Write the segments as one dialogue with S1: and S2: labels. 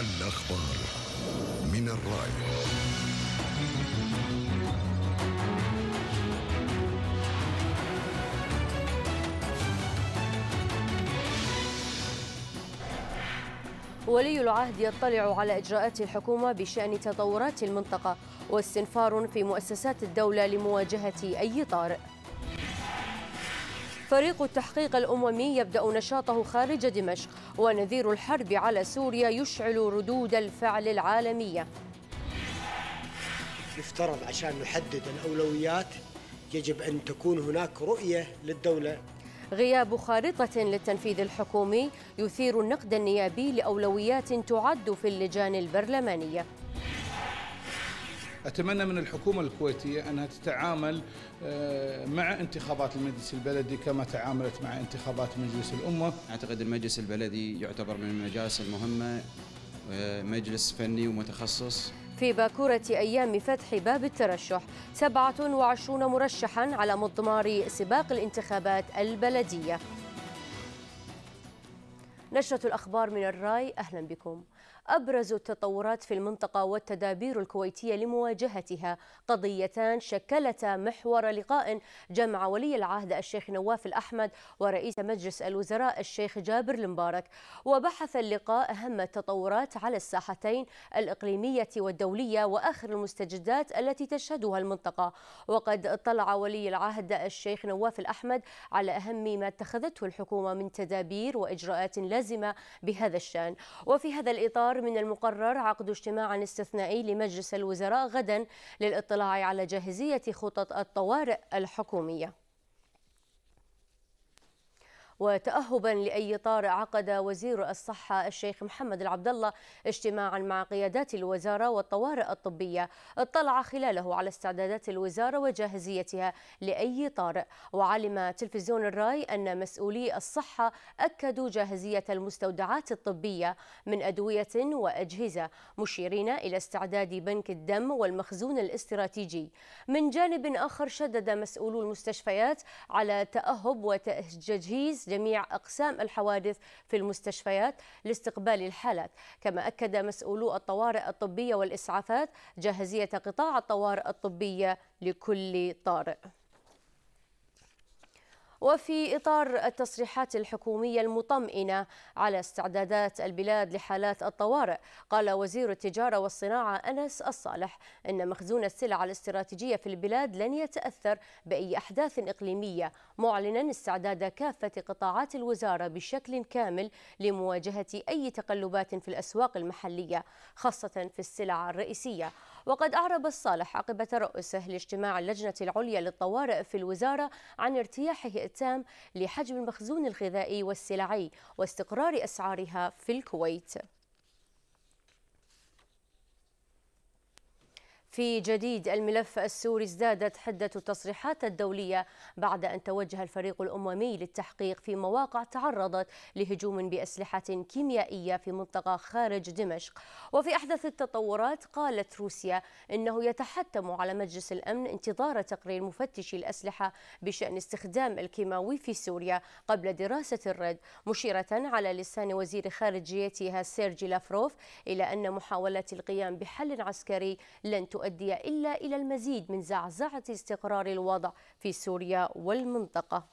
S1: الأخبار من الرأي
S2: ولي العهد يطلع على إجراءات الحكومة بشأن تطورات المنطقة واستنفار في مؤسسات الدولة لمواجهة أي طارئ فريق التحقيق الأممي يبدأ نشاطه خارج دمشق ونذير الحرب على سوريا يشعل ردود الفعل العالمية
S1: يفترض عشان نحدد الأولويات يجب أن تكون هناك رؤية للدولة
S2: غياب خارطة للتنفيذ الحكومي يثير النقد النيابي لأولويات تعد في اللجان البرلمانية
S3: أتمنى من الحكومة الكويتية أنها تتعامل آه، مع انتخابات المجلس البلدي كما تعاملت مع انتخابات مجلس الأمة أعتقد المجلس البلدي يعتبر من المجالس المهمة آه، مجلس فني ومتخصص
S2: في باكورة أيام فتح باب الترشح 27 مرشحا على مضمار سباق الانتخابات البلدية نشرة الأخبار من الراي أهلا بكم أبرز التطورات في المنطقة والتدابير الكويتية لمواجهتها قضيتان شكلتا محور لقاء جمع ولي العهد الشيخ نواف الأحمد ورئيس مجلس الوزراء الشيخ جابر المبارك وبحث اللقاء أهم التطورات على الساحتين الإقليمية والدولية وآخر المستجدات التي تشهدها المنطقة وقد اطلع ولي العهد الشيخ نواف الأحمد على أهم ما اتخذته الحكومة من تدابير وإجراءات لازمة بهذا الشأن وفي هذا الإطار القرار من المقرر عقد اجتماع استثنائي لمجلس الوزراء غدا للاطلاع على جاهزية خطط الطوارئ الحكومية وتأهبا لأي طارئ عقد وزير الصحة الشيخ محمد العبد الله اجتماعا مع قيادات الوزارة والطوارئ الطبية اطلع خلاله على استعدادات الوزارة وجاهزيتها لأي طارئ وعلم تلفزيون الراي أن مسؤولي الصحة أكدوا جاهزية المستودعات الطبية من أدوية وأجهزة مشيرين إلى استعداد بنك الدم والمخزون الاستراتيجي من جانب آخر شدد مسؤولو المستشفيات على تأهب وتجهيز جميع أقسام الحوادث في المستشفيات لاستقبال الحالات كما أكد مسؤولو الطوارئ الطبية والإسعافات جاهزية قطاع الطوارئ الطبية لكل طارئ وفي إطار التصريحات الحكومية المطمئنة على استعدادات البلاد لحالات الطوارئ قال وزير التجارة والصناعة أنس الصالح أن مخزون السلع الاستراتيجية في البلاد لن يتأثر بأي أحداث إقليمية معلنا استعداد كافة قطاعات الوزارة بشكل كامل لمواجهة أي تقلبات في الأسواق المحلية خاصة في السلع الرئيسية وقد أعرب الصالح عقب ترأسه لاجتماع اللجنة العليا للطوارئ في الوزارة عن ارتياحه التام لحجم المخزون الغذائي والسلعي واستقرار أسعارها في الكويت في جديد الملف السوري ازدادت حدة التصريحات الدولية بعد أن توجه الفريق الأممي للتحقيق في مواقع تعرضت لهجوم بأسلحة كيميائية في منطقة خارج دمشق وفي أحدث التطورات قالت روسيا أنه يتحتم على مجلس الأمن انتظار تقرير مفتشي الأسلحة بشأن استخدام الكيماوي في سوريا قبل دراسة الرد مشيرة على لسان وزير خارجيتها سيرجي لافروف إلى أن محاولة القيام بحل عسكري لن تؤثر يؤدي إلا إلى المزيد من زعزعة استقرار الوضع في سوريا والمنطقة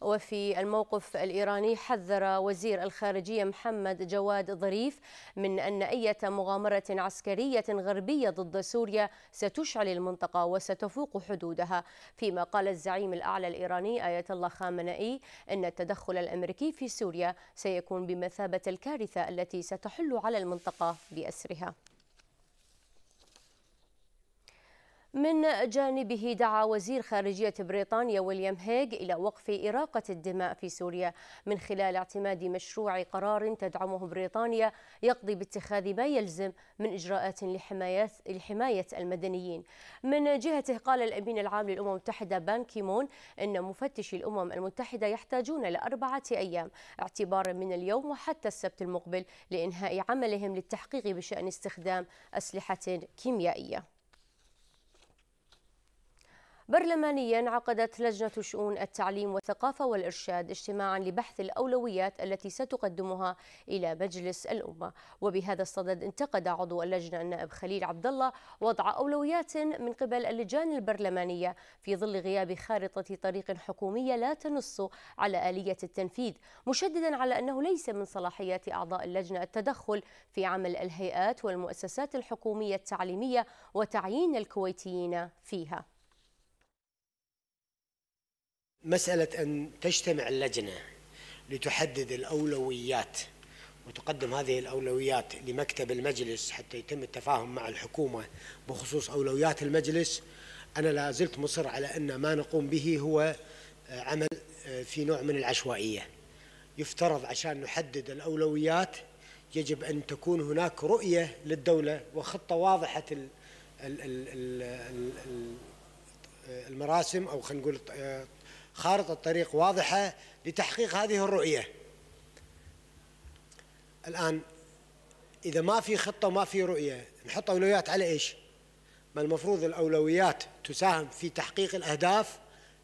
S2: وفي الموقف الإيراني حذر وزير الخارجية محمد جواد ظريف من أن أي مغامرة عسكرية غربية ضد سوريا ستشعل المنطقة وستفوق حدودها فيما قال الزعيم الأعلى الإيراني آية الله خامنئي أن التدخل الأمريكي في سوريا سيكون بمثابة الكارثة التي ستحل على المنطقة بأسرها من جانبه دعا وزير خارجية بريطانيا ويليام هيغ إلى وقف إراقة الدماء في سوريا من خلال اعتماد مشروع قرار تدعمه بريطانيا يقضي باتخاذ ما يلزم من إجراءات لحماية, لحماية المدنيين من جهته قال الأمين العام للأمم المتحدة بان كيمون أن مفتشي الأمم المتحدة يحتاجون لأربعة أيام اعتبارا من اليوم وحتى السبت المقبل لإنهاء عملهم للتحقيق بشأن استخدام أسلحة كيميائية برلمانيا عقدت لجنة شؤون التعليم والثقافة والإرشاد اجتماعا لبحث الأولويات التي ستقدمها إلى مجلس الأمة وبهذا الصدد انتقد عضو اللجنة النائب خليل عبد الله وضع أولويات من قبل اللجان البرلمانية في ظل غياب خارطة طريق حكومية لا تنص على آلية التنفيذ مشددا على أنه ليس من صلاحيات أعضاء اللجنة التدخل في عمل الهيئات والمؤسسات الحكومية التعليمية وتعيين الكويتيين فيها
S1: مسألة أن تجتمع اللجنة لتحدد الأولويات وتقدم هذه الأولويات لمكتب المجلس حتى يتم التفاهم مع الحكومة بخصوص أولويات المجلس أنا لا زلت مصر على أن ما نقوم به هو آه، عمل آه، في نوع من العشوائية يفترض عشان نحدد الأولويات يجب أن تكون هناك رؤية للدولة وخطة واضحة المراسم أو خلينا نقول آه، خارطة طريق واضحة لتحقيق هذه الرؤية الآن إذا ما في خطة وما في رؤية نحط أولويات على إيش ما المفروض الأولويات تساهم في تحقيق الأهداف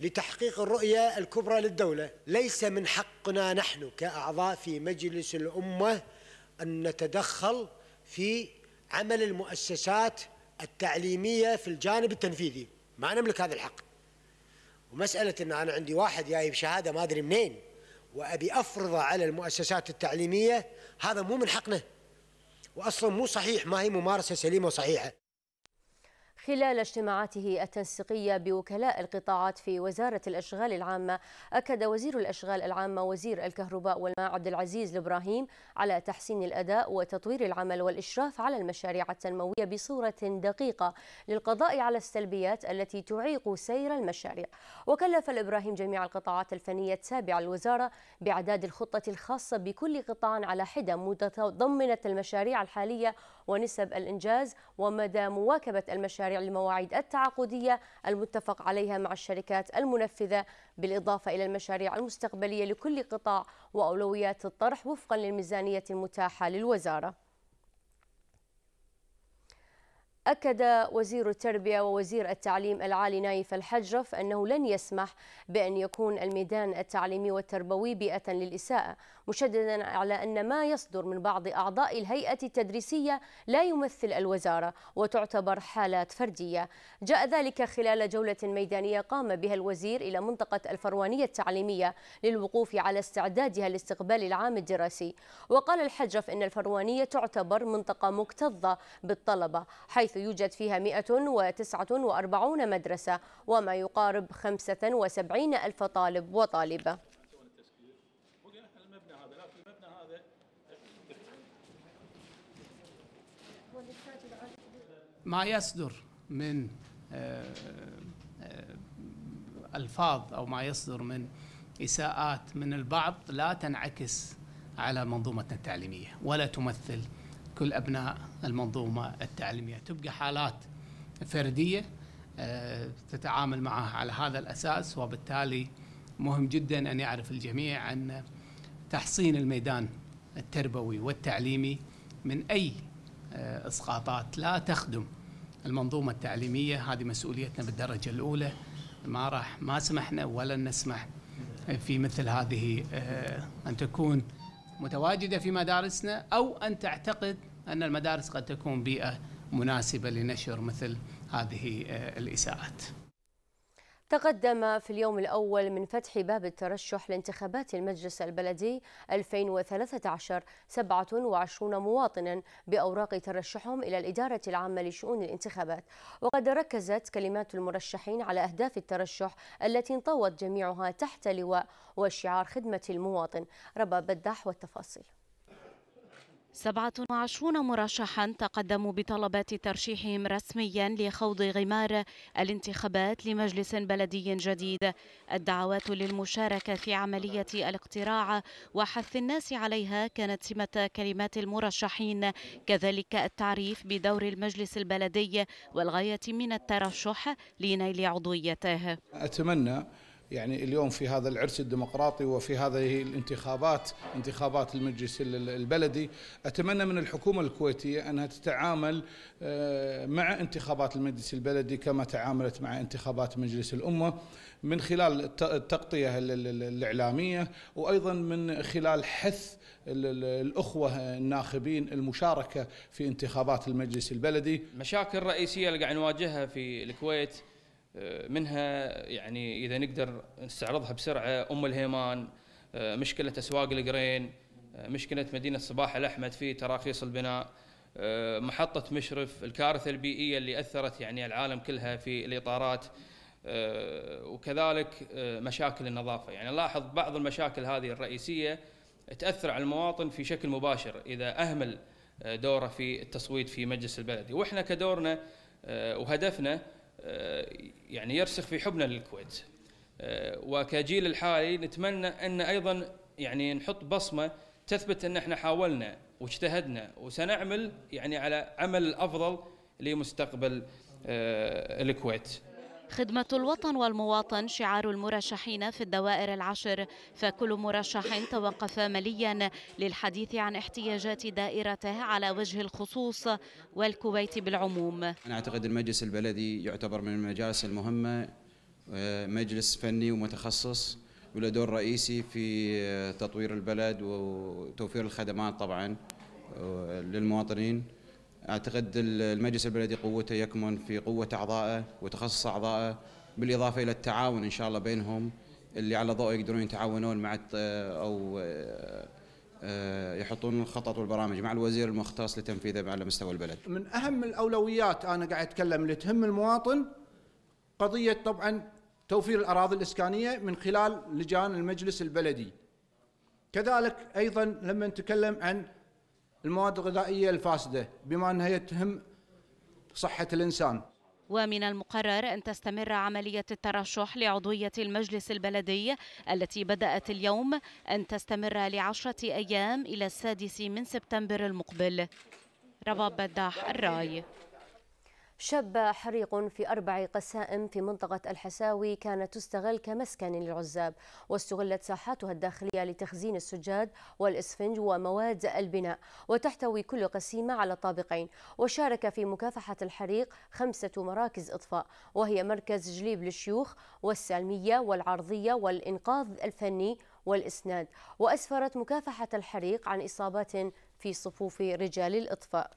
S1: لتحقيق الرؤية الكبرى للدولة ليس من حقنا نحن كأعضاء في مجلس الأمة أن نتدخل في عمل المؤسسات التعليمية في الجانب التنفيذي ما نملك هذا الحق ومسألة أن أنا عندي واحد جاي بشهادة ما أدري منين وأبي أفرضه على المؤسسات التعليمية هذا مو من حقنا وأصلا مو صحيح ما هي ممارسة سليمة وصحيحة
S2: خلال اجتماعاته التنسيقية بوكلاء القطاعات في وزارة الأشغال العامة أكد وزير الأشغال العامة وزير الكهرباء والماء عبد العزيز الإبراهيم على تحسين الأداء وتطوير العمل والإشراف على المشاريع التنموية بصورة دقيقة للقضاء على السلبيات التي تعيق سير المشاريع وكلف الإبراهيم جميع القطاعات الفنية التابعة للوزارة بإعداد الخطة الخاصة بكل قطاع على حدة متضمنة المشاريع الحالية ونسب الإنجاز ومدى مواكبة المشاريع مشاريع المواعيد التعاقدية المتفق عليها مع الشركات المنفذة بالإضافة إلى المشاريع المستقبلية لكل قطاع وأولويات الطرح وفقا للميزانية المتاحة للوزارة أكد وزير التربية ووزير التعليم العالي نايف الحجرف أنه لن يسمح بأن يكون الميدان التعليمي والتربوي بيئة للإساءة مشددا على أن ما يصدر من بعض أعضاء الهيئة التدريسية لا يمثل الوزارة وتعتبر حالات فردية جاء ذلك خلال جولة ميدانية قام بها الوزير إلى منطقة الفروانية التعليمية للوقوف على استعدادها لاستقبال العام الدراسي وقال الحجرف أن الفروانية تعتبر منطقة مكتظة بالطلبة حيث حيث يوجد فيها 149 مدرسة وما يقارب 75 ألف طالب وطالبة
S3: ما يصدر من آه، آه، الفاظ او ما يصدر من اساءات من البعض لا تنعكس على منظومتنا التعليميه ولا تمثل كل ابناء المنظومه التعليميه تبقى حالات فرديه آه، تتعامل معها على هذا الاساس وبالتالي مهم جدا ان يعرف الجميع ان تحصين الميدان التربوي والتعليمي من اي آه، اسقاطات لا تخدم المنظومه التعليميه هذه مسؤوليتنا بالدرجه الاولى ما راح ما سمحنا ولن نسمح في مثل هذه آه، ان تكون متواجده في مدارسنا او ان تعتقد أن المدارس قد تكون بيئة مناسبة لنشر مثل هذه آه، الإساءات
S2: تقدم في اليوم الأول من فتح باب الترشح لانتخابات المجلس البلدي 2013 27 مواطنا بأوراق ترشحهم إلى الإدارة العامة لشؤون الانتخابات وقد ركزت كلمات المرشحين على أهداف الترشح التي انطوت جميعها تحت لواء وشعار خدمة المواطن ربى بدح والتفاصيل
S4: 27 مرشحا تقدموا بطلبات ترشيحهم رسميا لخوض غمار الانتخابات لمجلس بلدي جديد الدعوات للمشاركة في عملية الاقتراع وحث الناس عليها كانت سمة كلمات المرشحين كذلك التعريف بدور المجلس البلدي والغاية من الترشح لنيل عضويته
S3: أتمنى يعني اليوم في هذا العرس الديمقراطي وفي هذه الانتخابات انتخابات المجلس البلدي أتمنى من الحكومة الكويتية أنها تتعامل آه، مع انتخابات المجلس البلدي كما تعاملت مع انتخابات مجلس الأمة من خلال التغطية الإعلامية وأيضا من خلال حث الأخوة الناخبين المشاركة في انتخابات المجلس البلدي مشاكل رئيسية اللي قاعد نواجهها في الكويت آه، منها يعني اذا نقدر نستعرضها بسرعه ام الهيمان آه، مشكله اسواق القرين آه، مشكله مدينه صباح الاحمد في تراخيص البناء محطه مشرف الكارثه البيئيه اللي اثرت يعني العالم كلها في الاطارات وكذلك مشاكل النظافه يعني لاحظ بعض المشاكل هذه الرئيسيه تاثر على المواطن في شكل مباشر اذا اهمل دوره في التصويت في مجلس البلدي واحنا كدورنا وهدفنا آه، يعني يرسخ في حبنا للكويت آه، وكجيل الحالي نتمنى أن أيضا يعني نحط بصمة تثبت أن احنا حاولنا واجتهدنا وسنعمل يعني على عمل أفضل لمستقبل آه، الكويت
S4: خدمة الوطن والمواطن شعار المرشحين في الدوائر العشر فكل مرشح توقف مليا للحديث عن احتياجات دائرته على وجه الخصوص والكويت بالعموم أنا
S3: أعتقد المجلس البلدي يعتبر من المجالس المهمة آه، مجلس فني ومتخصص وله دور رئيسي في آه، تطوير البلد وتوفير الخدمات طبعا آه، للمواطنين اعتقد المجلس البلدي قوته يكمن في قوه اعضائه وتخصص اعضائه بالاضافه الى التعاون ان شاء الله بينهم اللي على ضوء يقدرون يتعاونون مع او آه، يحطون الخطط والبرامج مع الوزير المختص لتنفيذها على مستوى البلد.
S1: من اهم الاولويات انا قاعد اتكلم اللي تهم المواطن قضيه طبعا توفير الاراضي الاسكانيه من خلال لجان المجلس البلدي. كذلك ايضا لما نتكلم عن المواد الغذائية الفاسدة بما أنها تهم صحة الإنسان
S4: ومن المقرر أن تستمر عملية الترشح لعضوية المجلس البلدي التي بدأت اليوم أن تستمر لعشرة أيام إلى السادس من سبتمبر المقبل رباب بداح الراي
S2: شب حريق في أربع قسائم في منطقة الحساوي كانت تستغل كمسكن للعزاب واستغلت ساحاتها الداخلية لتخزين السجاد والإسفنج ومواد البناء وتحتوي كل قسيمة على طابقين وشارك في مكافحة الحريق خمسة مراكز إطفاء وهي مركز جليب للشيوخ والسالمية والعرضية والإنقاذ الفني والإسناد وأسفرت مكافحة الحريق عن إصابات في صفوف رجال الإطفاء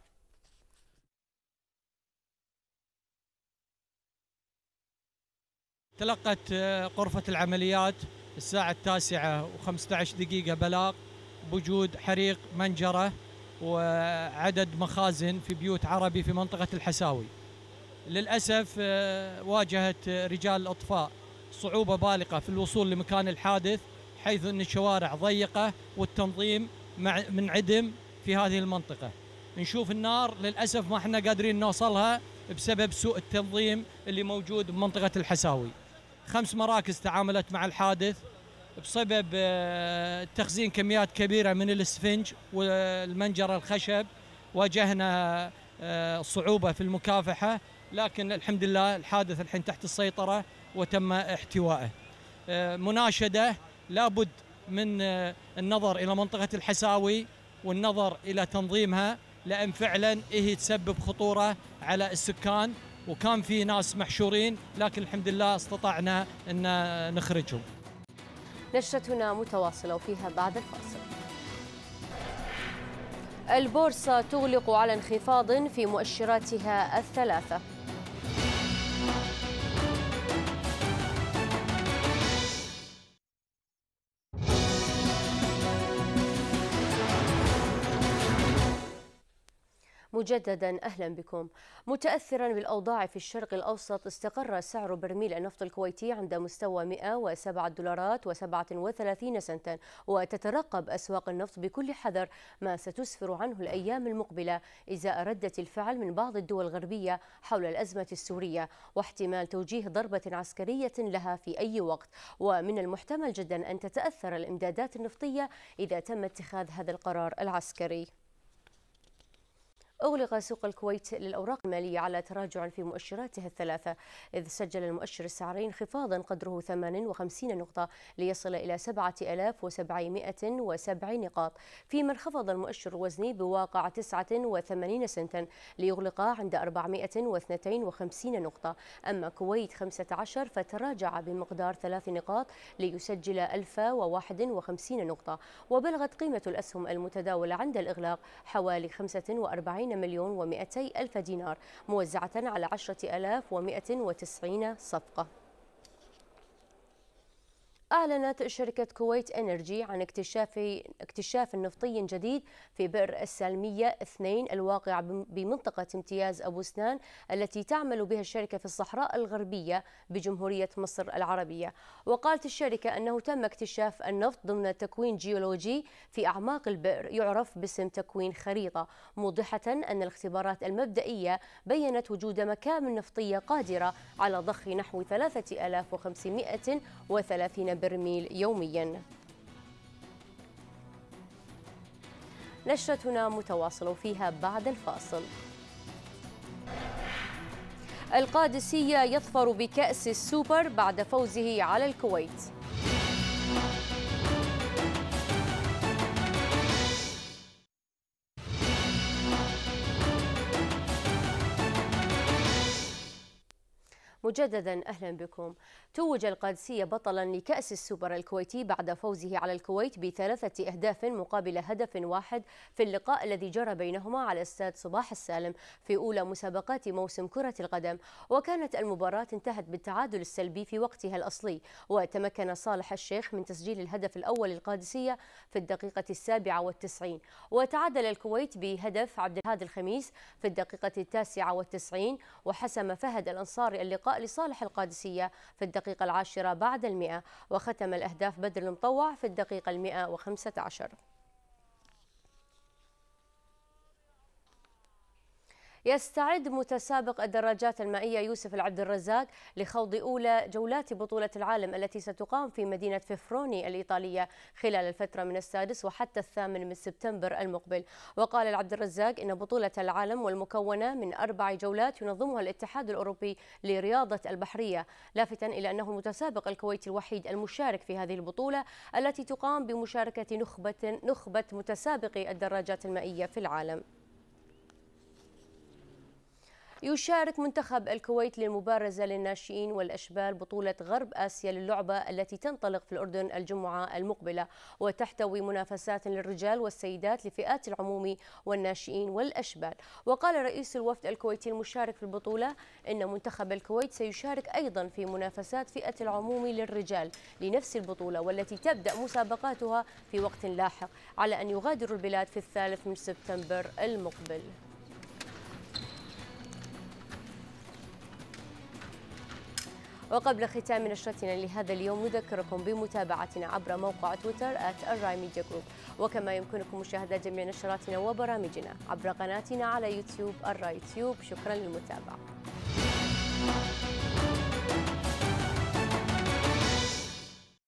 S3: تلقت آه، غرفة العمليات الساعة التاسعة و15 دقيقة بلاغ بوجود حريق منجرة وعدد مخازن في بيوت عربي في منطقة الحساوي للأسف آه، واجهت رجال الأطفاء صعوبة بالغة في الوصول لمكان الحادث حيث أن الشوارع ضيقة والتنظيم منعدم في هذه المنطقة نشوف النار للأسف ما احنا قادرين نوصلها بسبب سوء التنظيم اللي موجود بمنطقة الحساوي خمس مراكز تعاملت مع الحادث بسبب آه، تخزين كميات كبيرة من الاسفنج والمنجر الخشب واجهنا آه، صعوبة في المكافحة لكن الحمد لله الحادث الحين تحت السيطرة وتم احتوائه آه، مناشدة لابد من النظر إلى منطقة الحساوي والنظر إلى تنظيمها لأن فعلا هي تسبب خطورة على السكان وكان في ناس محشورين لكن الحمد لله استطعنا أن نخرجهم
S2: نشرتنا متواصلة وفيها بعد الفاصل البورصة تغلق على انخفاض في مؤشراتها الثلاثة مجددا اهلا بكم. متاثرا بالاوضاع في الشرق الاوسط استقر سعر برميل النفط الكويتي عند مستوى 107 دولارات و37 سنتا وتترقب اسواق النفط بكل حذر ما ستسفر عنه الايام المقبله ازاء رده الفعل من بعض الدول الغربيه حول الازمه السوريه واحتمال توجيه ضربه عسكريه لها في اي وقت ومن المحتمل جدا ان تتاثر الامدادات النفطيه اذا تم اتخاذ هذا القرار العسكري. أغلق سوق الكويت للأوراق المالية على تراجع في مؤشراتها الثلاثة إذ سجل المؤشر السعرين انخفاضا قدره 58 نقطة ليصل إلى 7770 نقاط فيما انخفض المؤشر الوزني بواقع 89 سنتا ليغلق عند 452 نقطة أما كويت 15 فتراجع بمقدار ثلاث نقاط ليسجل 1051 نقطة وبلغت قيمة الأسهم المتداولة عند الإغلاق حوالي 45 مليون ومئتي ألف دينار موزعة على وتسعين صفقة أعلنت شركة كويت إنرجي عن اكتشاف اكتشاف نفطي جديد في بئر السالمية اثنين الواقع بمنطقة امتياز أبو سنان التي تعمل بها الشركة في الصحراء الغربية بجمهورية مصر العربية وقالت الشركة أنه تم اكتشاف النفط ضمن تكوين جيولوجي في أعماق البئر يعرف باسم تكوين خريطة موضحة أن الاختبارات المبدئية بينت وجود مكامن نفطية قادرة على ضخ نحو 3530 برميل يومياً نشرتنا متواصلة فيها بعد الفاصل القادسية يظفر بكأس السوبر بعد فوزه على الكويت مجددا أهلا بكم توج القادسية بطلا لكأس السوبر الكويتي بعد فوزه على الكويت بثلاثة أهداف مقابل هدف واحد في اللقاء الذي جرى بينهما على استاد صباح السالم في أولى مسابقات موسم كرة القدم وكانت المباراة انتهت بالتعادل السلبي في وقتها الأصلي وتمكن صالح الشيخ من تسجيل الهدف الأول للقادسية في الدقيقة السابعة والتسعين وتعادل الكويت بهدف عبد الهاد الخميس في الدقيقة التاسعة والتسعين وحسم فهد الأنصاري اللقاء لصالح القادسية في الدقيقة العاشرة بعد المئة وختم الأهداف بدر المطوع في الدقيقة المئة وخمسة عشر يستعد متسابق الدراجات المائية يوسف العبد الرزاق لخوض أولى جولات بطولة العالم التي ستقام في مدينة فيفروني الإيطالية خلال الفترة من السادس وحتى الثامن من سبتمبر المقبل وقال العبد الرزاق إن بطولة العالم والمكونة من أربع جولات ينظمها الاتحاد الأوروبي لرياضة البحرية لافتا إلى أنه المتسابق الكويتي الوحيد المشارك في هذه البطولة التي تقام بمشاركة نخبة, نخبة متسابقي الدراجات المائية في العالم يشارك منتخب الكويت للمبارزة للناشئين والأشبال بطولة غرب آسيا للعبة التي تنطلق في الأردن الجمعة المقبلة وتحتوي منافسات للرجال والسيدات لفئات العمومي والناشئين والأشبال وقال رئيس الوفد الكويتي المشارك في البطولة إن منتخب الكويت سيشارك أيضا في منافسات فئة العمومي للرجال لنفس البطولة والتي تبدأ مسابقاتها في وقت لاحق على أن يغادر البلاد في الثالث من سبتمبر المقبل وقبل ختام نشرتنا لهذا اليوم نذكركم بمتابعتنا عبر موقع تويتر الراي ميديا جروب وكما يمكنكم مشاهدة جميع نشراتنا وبرامجنا عبر قناتنا على يوتيوب الراي تيوب شكرا للمتابعة